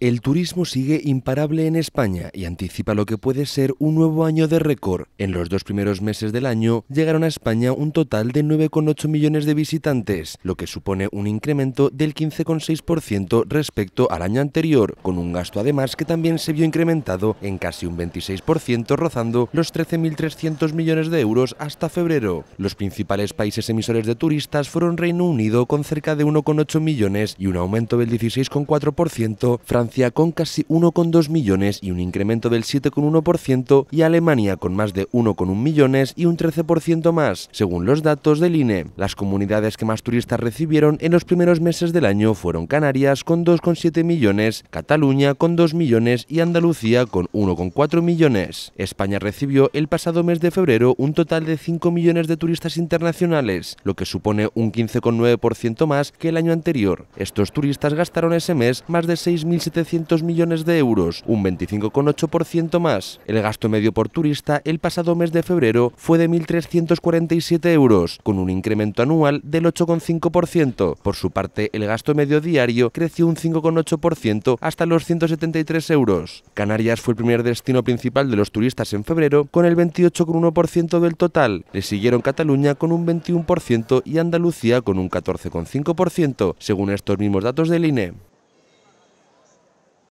El turismo sigue imparable en España y anticipa lo que puede ser un nuevo año de récord. En los dos primeros meses del año llegaron a España un total de 9,8 millones de visitantes, lo que supone un incremento del 15,6% respecto al año anterior, con un gasto además que también se vio incrementado en casi un 26%, rozando los 13.300 millones de euros hasta febrero. Los principales países emisores de turistas fueron Reino Unido con cerca de 1,8 millones y un aumento del 16,4%, con casi 1,2 millones y un incremento del 7,1% y Alemania con más de 1,1 millones y un 13% más, según los datos del INE. Las comunidades que más turistas recibieron en los primeros meses del año fueron Canarias con 2,7 millones, Cataluña con 2 millones y Andalucía con 1,4 millones. España recibió el pasado mes de febrero un total de 5 millones de turistas internacionales, lo que supone un 15,9% más que el año anterior. Estos turistas gastaron ese mes más de 6.700 millones de euros, un 25,8% más. El gasto medio por turista el pasado mes de febrero fue de 1.347 euros, con un incremento anual del 8,5%. Por su parte, el gasto medio diario creció un 5,8% hasta los 173 euros. Canarias fue el primer destino principal de los turistas en febrero, con el 28,1% del total. Le siguieron Cataluña con un 21% y Andalucía con un 14,5%, según estos mismos datos del INE.